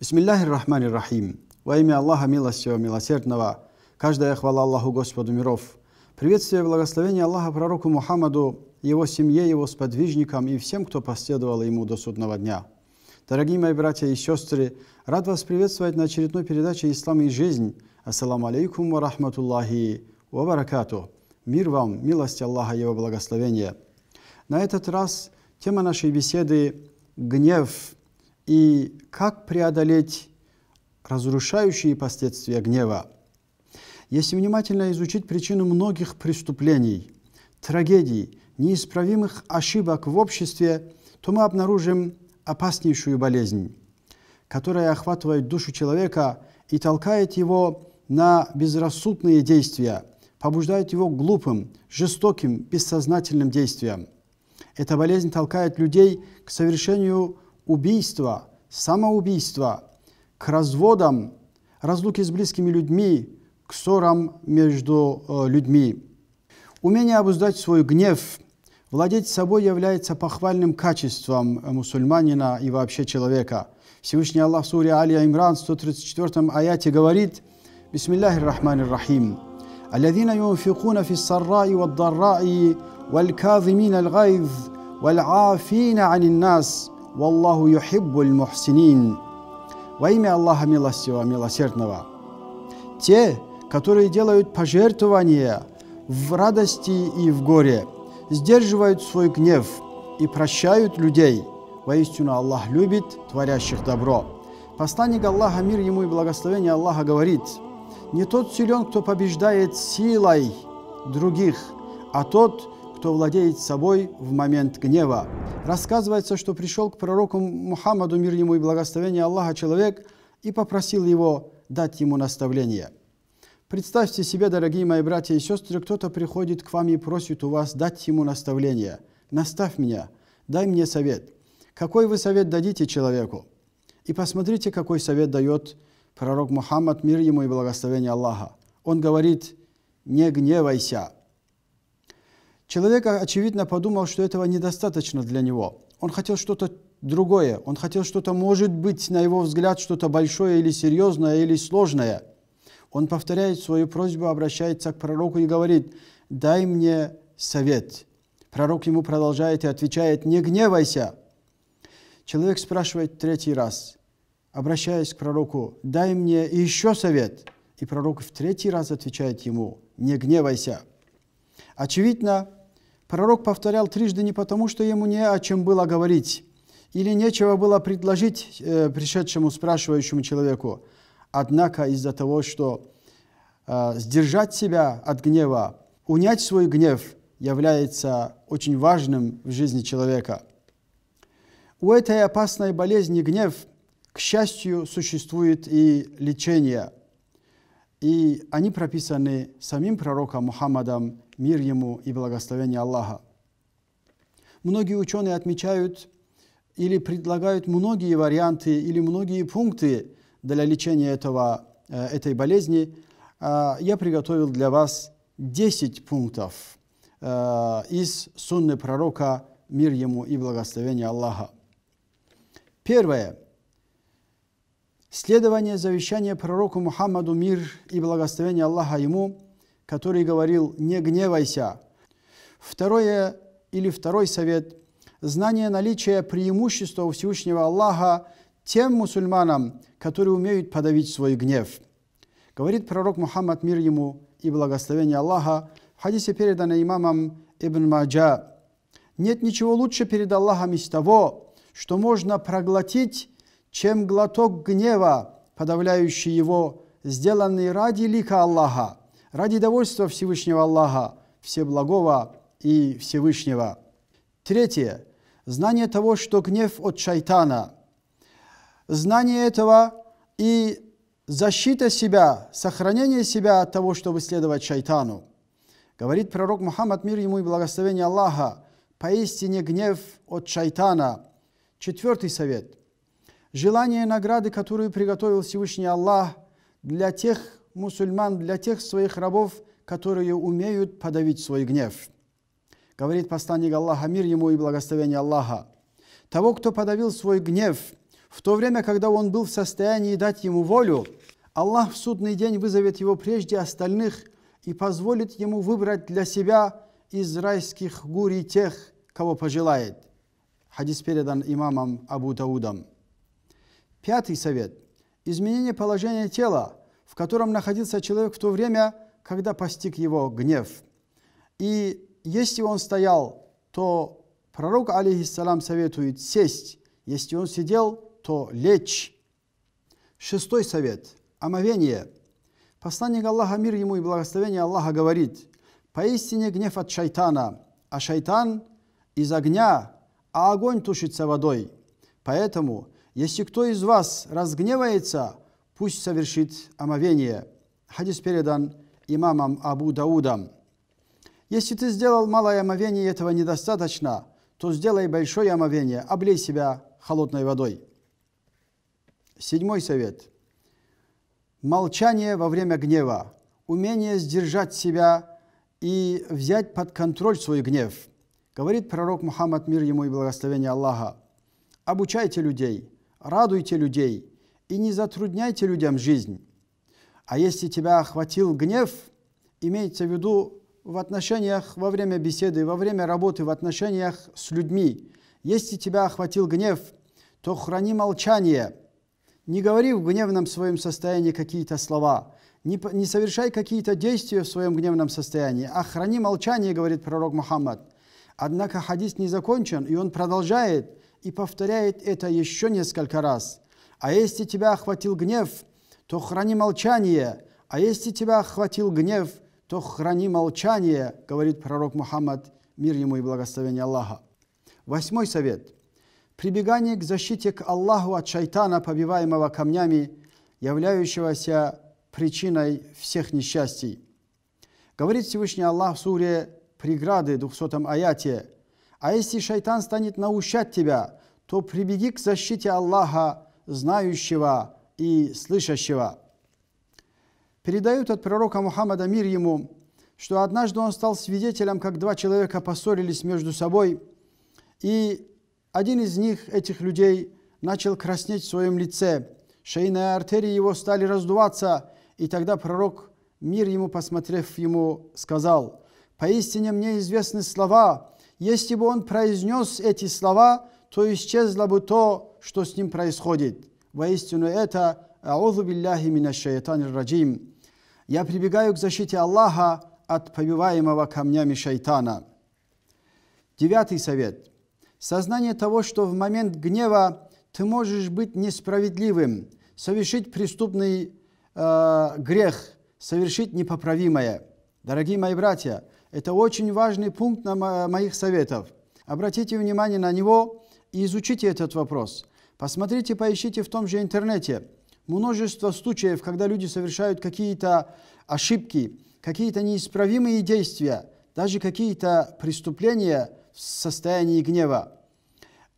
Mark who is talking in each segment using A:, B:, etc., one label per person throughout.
A: Бисмиллахи рахмани рахим. Во имя Аллаха милостивого, милосердного. Каждая хвала Аллаху Господу миров. Приветствие и благословение Аллаха пророку Мухаммаду, его семье, его сподвижникам и всем, кто последовал ему до судного дня. Дорогие мои братья и сестры, рад вас приветствовать на очередной передаче «Ислам и жизнь». Ассаламу алейкум ва рахматуллахи ва баракату. Мир вам, милость Аллаха, Его благословение. На этот раз тема нашей беседы – гнев и как преодолеть разрушающие последствия гнева. Если внимательно изучить причину многих преступлений, трагедий, неисправимых ошибок в обществе, то мы обнаружим опаснейшую болезнь, которая охватывает душу человека и толкает его на безрассудные действия – побуждает его к глупым, жестоким, бессознательным действиям. Эта болезнь толкает людей к совершению убийства, самоубийства, к разводам, разлуке с близкими людьми, к ссорам между э, людьми. Умение обуздать свой гнев, владеть собой является похвальным качеством э, мусульманина и вообще человека. Всевышний Аллах в суре Али Имран 134 аяте говорит «Бисмиллахи рахмани рахим» الذين ينفقون في السراء والضراء والكاظمين الغيظ والعافين عن الناس والله يحب المحسنين Во имя Милостивого, Милосердного. Те, которые делают пожертвования в радости и в горе, сдерживают свой гнев и прощают людей. Воистину Аллах любит творящих добро. Посланник Аллаха, мир ему и благословение Аллаха говорит – не тот силен, кто побеждает силой других, а тот, кто владеет собой в момент гнева. Рассказывается, что пришел к пророку Мухаммаду, мир ему и благословение Аллаха, человек, и попросил его дать ему наставление. Представьте себе, дорогие мои братья и сестры, кто-то приходит к вам и просит у вас дать ему наставление. «Наставь меня, дай мне совет». Какой вы совет дадите человеку? И посмотрите, какой совет дает человек пророк Мухаммад, мир ему и благословение Аллаха. Он говорит, не гневайся. Человек, очевидно, подумал, что этого недостаточно для него. Он хотел что-то другое. Он хотел что-то, может быть, на его взгляд, что-то большое или серьезное, или сложное. Он повторяет свою просьбу, обращается к пророку и говорит, дай мне совет. Пророк ему продолжает и отвечает, не гневайся. Человек спрашивает третий раз, обращаясь к пророку, дай мне еще совет. И пророк в третий раз отвечает ему, не гневайся. Очевидно, пророк повторял трижды не потому, что ему не о чем было говорить, или нечего было предложить э, пришедшему спрашивающему человеку. Однако из-за того, что э, сдержать себя от гнева, унять свой гнев является очень важным в жизни человека. У этой опасной болезни гнев – к счастью, существует и лечение, и они прописаны самим пророком Мухаммадом, мир ему и благословение Аллаха. Многие ученые отмечают или предлагают многие варианты или многие пункты для лечения этого, э, этой болезни. А, я приготовил для вас 10 пунктов э, из сунны пророка, мир ему и благословение Аллаха. Первое – Следование завещания пророку Мухаммаду мир и благословение Аллаха ему, который говорил «не гневайся». Второе или второй совет – знание наличия преимущества у Всевышнего Аллаха тем мусульманам, которые умеют подавить свой гнев. Говорит пророк Мухаммад мир ему и благословение Аллаха в хадисе, переданном имамом Ибн Маджа. Нет ничего лучше перед Аллахом из того, что можно проглотить чем глоток гнева, подавляющий его, сделанный ради лика Аллаха, ради довольства Всевышнего Аллаха, Всеблагого и Всевышнего. Третье. Знание того, что гнев от шайтана. Знание этого и защита себя, сохранение себя от того, чтобы следовать шайтану. Говорит пророк Мухаммад, мир ему и благословение Аллаха, поистине гнев от шайтана. Четвертый совет – желание награды, которую приготовил Всевышний Аллах для тех мусульман, для тех своих рабов, которые умеют подавить свой гнев. Говорит посланник Аллаха, мир ему и благословение Аллаха. Того, кто подавил свой гнев, в то время, когда он был в состоянии дать ему волю, Аллах в судный день вызовет его прежде остальных и позволит ему выбрать для себя из райских гурий тех, кого пожелает. Хадис передан имамом Абу Таудом. Пятый совет. Изменение положения тела, в котором находился человек в то время, когда постиг его гнев. И если он стоял, то пророк, алейхиссалам, советует сесть. Если он сидел, то лечь. Шестой совет. Омовение. Посланник Аллаха, мир ему и благословение Аллаха, говорит, «Поистине гнев от шайтана, а шайтан из огня, а огонь тушится водой. Поэтому если кто из вас разгневается, пусть совершит омовение. Хадис передан имамом Абу Даудом. Если ты сделал малое омовение, этого недостаточно, то сделай большое омовение, облей себя холодной водой. Седьмой совет. Молчание во время гнева. Умение сдержать себя и взять под контроль свой гнев. Говорит пророк Мухаммад, мир ему и благословение Аллаха. Обучайте людей, радуйте людей и не затрудняйте людям жизнь. А если тебя охватил гнев, имеется в виду в отношениях во время беседы, во время работы, в отношениях с людьми. Если тебя охватил гнев, то храни молчание. Не говори в гневном своем состоянии какие-то слова. Не, не совершай какие-то действия в своем гневном состоянии, а храни молчание, говорит пророк Мухаммад. Однако хадис не закончен, и он продолжает – и повторяет это еще несколько раз. А если тебя охватил гнев, то храни молчание. А если тебя охватил гнев, то храни молчание, говорит пророк Мухаммад, мир ему и благословение Аллаха. Восьмой совет. Прибегание к защите к Аллаху от шайтана, побиваемого камнями, являющегося причиной всех несчастий. Говорит Всевышний Аллах в суре «Преграды» 200 аяте – а если шайтан станет наущать тебя, то прибеги к защите Аллаха, знающего и слышащего. Передают от пророка Мухаммада мир ему, что однажды он стал свидетелем, как два человека поссорились между собой, и один из них, этих людей, начал краснеть в своем лице. Шейные артерии его стали раздуваться, и тогда пророк, мир ему посмотрев ему, сказал, «Поистине мне известны слова, если бы он произнес эти слова, то исчезло бы то, что с ним происходит. Воистину это «Аузу билляхи раджим». Я прибегаю к защите Аллаха от побиваемого камнями шайтана. Девятый совет. Сознание того, что в момент гнева ты можешь быть несправедливым, совершить преступный э, грех, совершить непоправимое. Дорогие мои братья – это очень важный пункт на моих советов. Обратите внимание на него и изучите этот вопрос. Посмотрите, поищите в том же интернете множество случаев, когда люди совершают какие-то ошибки, какие-то неисправимые действия, даже какие-то преступления в состоянии гнева.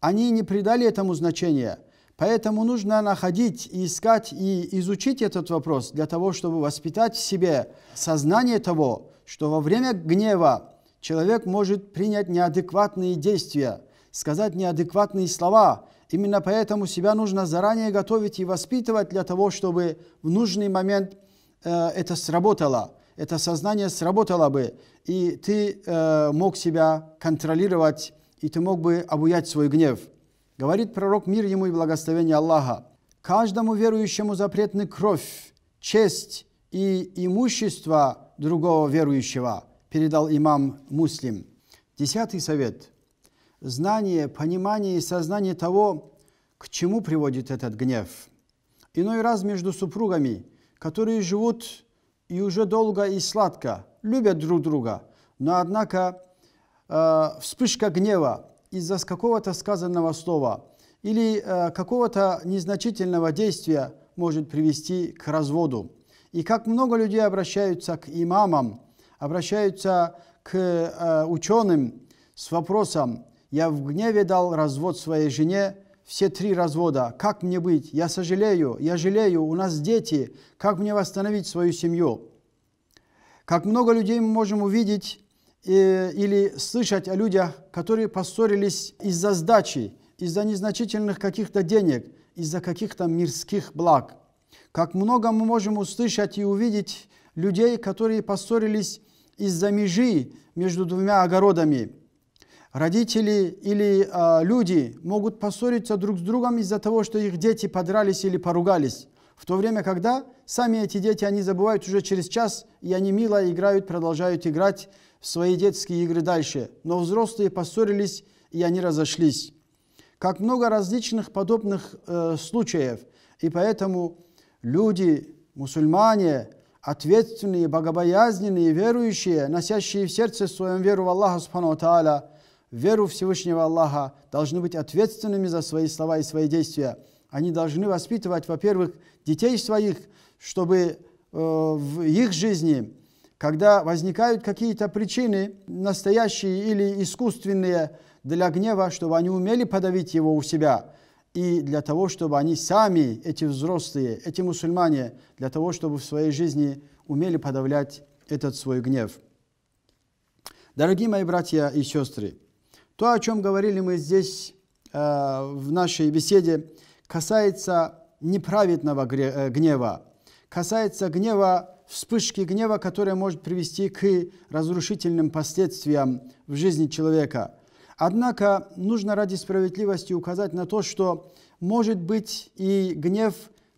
A: Они не придали этому значения. Поэтому нужно находить и искать и изучить этот вопрос для того, чтобы воспитать в себе сознание того, что во время гнева человек может принять неадекватные действия, сказать неадекватные слова. Именно поэтому себя нужно заранее готовить и воспитывать для того, чтобы в нужный момент э, это сработало, это сознание сработало бы, и ты э, мог себя контролировать, и ты мог бы обуять свой гнев. Говорит пророк мир ему и благословение Аллаха. Каждому верующему запретны кровь, честь и имущество – другого верующего, передал имам Муслим. Десятый совет. Знание, понимание и сознание того, к чему приводит этот гнев. Иной раз между супругами, которые живут и уже долго и сладко, любят друг друга, но однако э, вспышка гнева из-за какого-то сказанного слова или э, какого-то незначительного действия может привести к разводу. И как много людей обращаются к имамам, обращаются к э, ученым с вопросом, я в гневе дал развод своей жене, все три развода, как мне быть, я сожалею, я жалею, у нас дети, как мне восстановить свою семью. Как много людей мы можем увидеть э, или слышать о людях, которые поссорились из-за сдачи, из-за незначительных каких-то денег, из-за каких-то мирских благ – как много мы можем услышать и увидеть людей, которые поссорились из-за межи между двумя огородами. Родители или э, люди могут поссориться друг с другом из-за того, что их дети подрались или поругались. В то время, когда сами эти дети, они забывают уже через час, и они мило играют, продолжают играть в свои детские игры дальше. Но взрослые поссорились, и они разошлись. Как много различных подобных э, случаев. И поэтому люди, мусульмане, ответственные, богобоязненные, верующие, носящие в сердце своем веру в Аллаха Субхану Тааля, веру Всевышнего Аллаха, должны быть ответственными за свои слова и свои действия. Они должны воспитывать, во-первых, детей своих, чтобы э, в их жизни, когда возникают какие-то причины, настоящие или искусственные, для гнева, чтобы они умели подавить его у себя – и для того, чтобы они сами, эти взрослые, эти мусульмане, для того, чтобы в своей жизни умели подавлять этот свой гнев. Дорогие мои братья и сестры, то, о чем говорили мы здесь э, в нашей беседе, касается неправедного э, гнева, касается гнева, вспышки гнева, которая может привести к разрушительным последствиям в жизни человека – Однако нужно ради справедливости указать на то, что может быть и гнев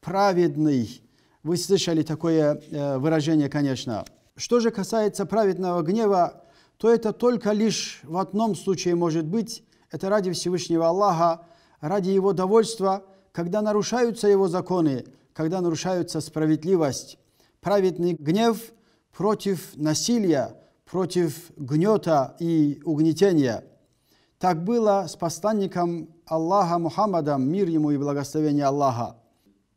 A: праведный. Вы слышали такое э, выражение, конечно. Что же касается праведного гнева, то это только лишь в одном случае может быть. Это ради Всевышнего Аллаха, ради Его довольства, когда нарушаются Его законы, когда нарушается справедливость. Праведный гнев против насилия, против гнета и угнетения – так было с посланником Аллаха Мухаммадом, мир ему и благословение Аллаха.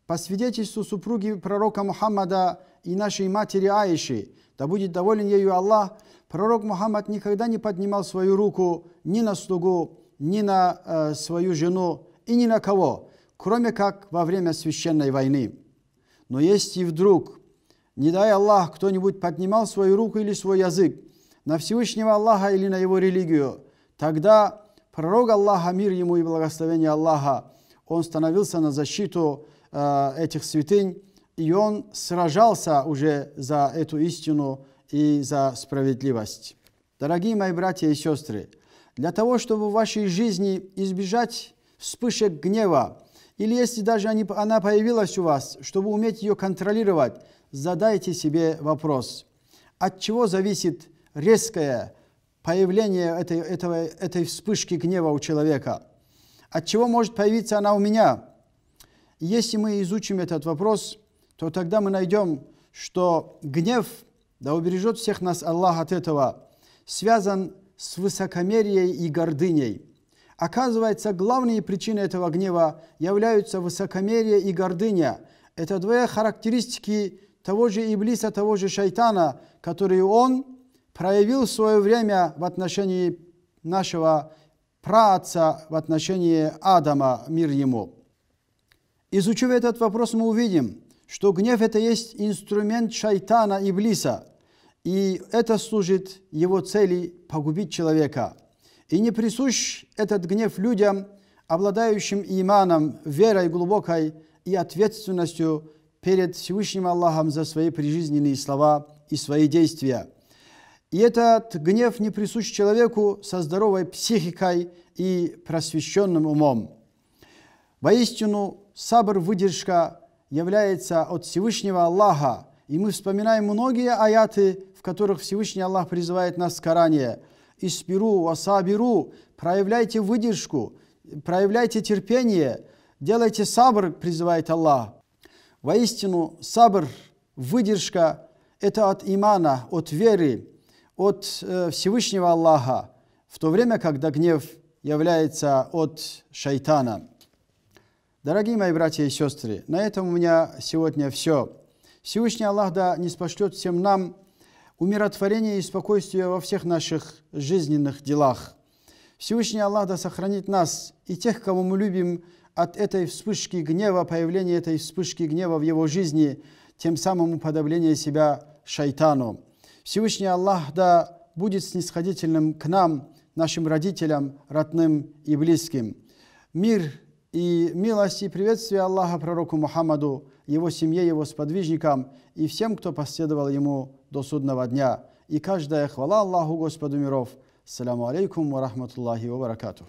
A: По свидетельству супруги пророка Мухаммада и нашей матери Аиши, да будет доволен ею Аллах, пророк Мухаммад никогда не поднимал свою руку ни на слугу, ни на э, свою жену и ни на кого, кроме как во время священной войны. Но есть и вдруг, не дай Аллах, кто-нибудь поднимал свою руку или свой язык на Всевышнего Аллаха или на его религию – Тогда пророк Аллаха, мир ему и благословение Аллаха, он становился на защиту э, этих святынь, и он сражался уже за эту истину и за справедливость. Дорогие мои братья и сестры, для того, чтобы в вашей жизни избежать вспышек гнева, или если даже они, она появилась у вас, чтобы уметь ее контролировать, задайте себе вопрос, от чего зависит резкое, появление этой, этого, этой вспышки гнева у человека. От чего может появиться она у меня? Если мы изучим этот вопрос, то тогда мы найдем, что гнев, да убережет всех нас Аллах от этого, связан с высокомерием и гордыней. Оказывается, главные причины этого гнева являются высокомерие и гордыня. Это две характеристики того же Иблиса, того же шайтана, которые он – проявил в свое время в отношении нашего праотца, в отношении Адама, мир ему. Изучив этот вопрос, мы увидим, что гнев – это есть инструмент шайтана, Иблиса, и это служит его цели – погубить человека. И не присущ этот гнев людям, обладающим иманом, верой глубокой и ответственностью перед Всевышним Аллахом за свои прижизненные слова и свои действия – и этот гнев не присущ человеку со здоровой психикой и просвещенным умом. Воистину, сабр выдержка является от Всевышнего Аллаха. И мы вспоминаем многие аяты, в которых Всевышний Аллах призывает нас к каранию. «Испиру, асабиру» – проявляйте выдержку, проявляйте терпение, делайте сабр, призывает Аллах. Воистину, сабр, выдержка – это от имана, от веры – от э, Всевышнего Аллаха, в то время, когда гнев является от шайтана. Дорогие мои братья и сестры, на этом у меня сегодня все. Всевышний Аллах да не спошлет всем нам умиротворение и спокойствие во всех наших жизненных делах. Всевышний Аллах да сохранит нас и тех, кого мы любим, от этой вспышки гнева, появления этой вспышки гнева в его жизни, тем самым уподобление себя шайтану. Всевышний Аллах да будет снисходительным к нам, нашим родителям, родным и близким. Мир и милость и приветствие Аллаха пророку Мухаммаду, его семье, его сподвижникам и всем, кто последовал ему до судного дня. И каждая хвала Аллаху Господу миров. Саляму алейкум ва рахматуллахи ва баракату.